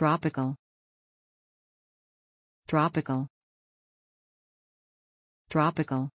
tropical tropical tropical